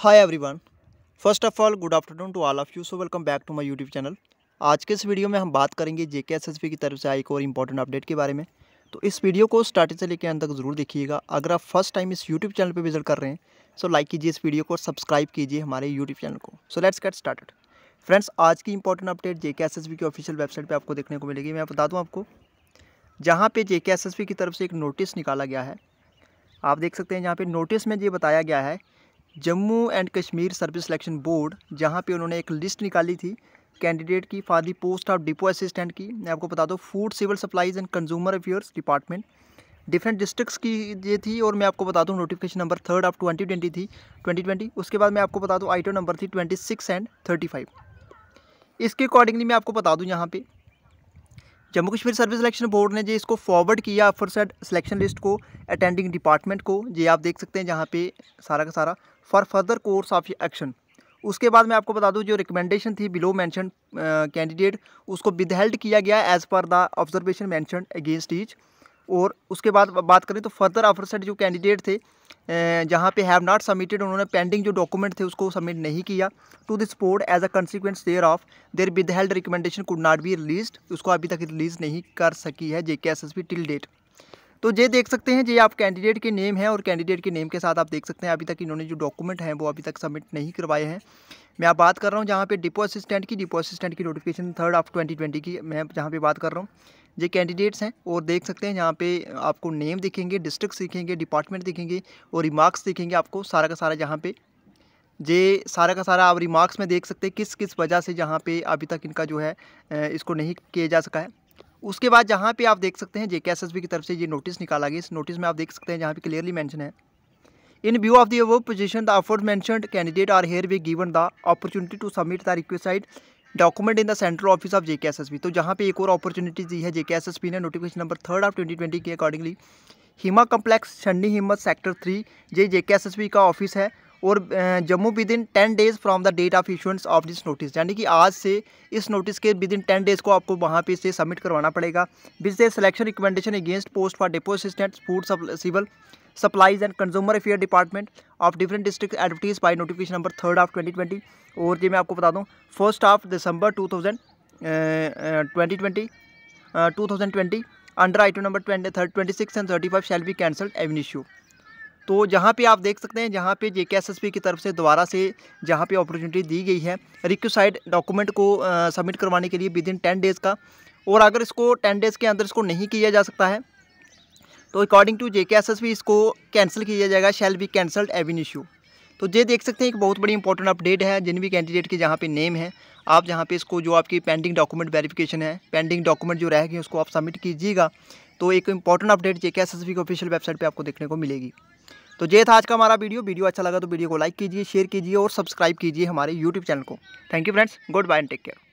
hi everyone first of all good afternoon to all of you so welcome back to my YouTube channel आज के इस video में हम बात करेंगे जे के एस एस पी की तरफ से आई एक और इम्पॉर्टेंट अपडेट के बारे में तो इस वीडियो को स्टार्टिंग से लेकर अंत तक जरूर देखिएगा अगर आप फर्स्ट टाइम इस यूट्यूब चैनल पर विजिट कर रहे हैं सो लाइक कीजिए इस वीडियो को और सब्सक्राइब कीजिए हमारे यूट्यूब चैनल को so let's get started friends आज की important update J K S S की ऑफिशियल वेबसाइट पर आपको देखने को मिलेगी मैं बता दूँ आपको जहाँ पर जे एस एस पी की तरफ से एक नोटिस निकाला गया है आप देख सकते हैं जहाँ पे नोटिस में ये बताया गया है Jammu and Kashmir service selection board जहाँ पे उन्होंने एक लिस्ट निकाली थी कैंडिडेट की for the post of depot assistant की मैं आपको बता दूँ food civil supplies and consumer affairs department different districts की ये थी और मैं आपको बता दूँ notification number third of twenty twenty थी ट्वेंटी ट्वेंटी उसके बाद मैं आपको बता दूँ आइटम नंबर थी twenty six and thirty five इसके अकॉर्डिंगली मैं आपको बता दूँ यहाँ पे Jammu Kashmir service selection board ने जो इसको फॉरवर्ड किया सेट सिलेक्शन लिस्ट को अटेंडिंग डिपार्टमेंट को ये आप देख सकते हैं जहाँ पे सारा का सारा for further course of action उसके बाद मैं आपको बता दूं जो रिकमेंडेशन थी बिलो मैंशन कैंडिडेट उसको विदहेल्ड किया गया as per the observation mentioned against each और उसके बाद बात करें तो फर्दर अफरसेट जो कैंडिडेट थे जहाँ पे हैव नॉट सबमिटेड उन्होंने पेंडिंग जो डॉक्यूमेंट थे उसको सबमिट नहीं किया to this board as a consequence thereof their withheld recommendation could not be release उसको अभी तक रिलीज़ नहीं कर सकी है J K S S B till date तो ये देख सकते हैं ये आप कैंडिडेट के नेम है और कैंडिडेट के नेम के साथ आप देख सकते हैं अभी तक इन्होंने जो डॉक्यूमेंट हैं वो अभी तक सबमिट नहीं करवाए हैं मैं आप बात कर रहा हूँ जहाँ पे डिपो असिस्टेंट की डिपो असिस्टेंट की नोटिफिकेशन थर्ड ऑफ 2020 की मैं जहाँ पे बात कर रहा हूँ ये कैंडिडेट्स हैं और देख सकते हैं यहाँ पे आपको नेम दिखेंगे डिस्ट्रिक्ट दिखेंगे डिपार्टमेंट दिखेंगे और रिमार्क्स दिखेंगे आपको सारा का सारा यहाँ पे ये सारा का सारा आप रिमार्क्स में देख सकते हैं किस किस वजह से जहाँ पे अभी तक इनका जो है इसको नहीं किया जा सका है उसके बाद जहाँ पे आप देख सकते हैं जे की तरफ से ये नोटिस निकाला गया इस नोटिस में आप देख सकते हैं जहाँ पे क्लियरली मैंशन है in view of the above position the aforementioned candidate are hereby given the opportunity to submit the request document in the central office of JK S तो जहाँ पे एक और अपॉर्चुनिटी दी है JK S ने notification number third of twenty twenty के accordingly हिमा complex Channi Himmat sector three ये जेके एस का ऑफिस है और Jammu within ten days from the date of issuance of this notice यानी कि आज से इस नोटिस के विद इन टेन डेज़ को आपको वहाँ पे से सबमिट करवाना पड़ेगा viz the selection recommendation against post for depot assistant food civil supplies and consumer affair department of different district advertise by notification number third of twenty twenty और ये मैं आपको बता दूँ first of December two thousand twenty twenty two thousand twenty under item number twenty third twenty six and thirty five shall be cancelled even issue तो जहाँ पे आप देख सकते हैं जहाँ पे जे की तरफ से दोबारा से जहाँ पे अपॉर्चुनिटी दी गई है रिक्वसाइड डॉक्यूमेंट को सबमिट करवाने के लिए विद इन टेन डेज़ का और अगर इसको टेन डेज़ के अंदर इसको नहीं किया जा सकता है तो according to J K S S इसको कैंसिल किया जाएगा shall be cancelled even issue तो ये देख सकते हैं एक बहुत बड़ी इंपॉर्टेंट अपडेट है जिन भी कैंडिडेट के जहाँ पे नेम है आप जहाँ पे इसको जो आपकी पेंडिंग डॉक्यूमेंट वेरिफिकेशन है पेंडिंग डॉक्यूमेंट जो रह गए उसको आप सबमिट कीजिएगा तो एक important update J K S S official website पर आपको देखने को मिलेगी तो ये था आज का हमारा वीडियो वीडियो अच्छा लगा तो वीडियो को लाइक कीजिए शेयर कीजिए और सब्सक्राइब कीजिए हमारे यूट्यूब चैनल को thank you friends goodbye and take care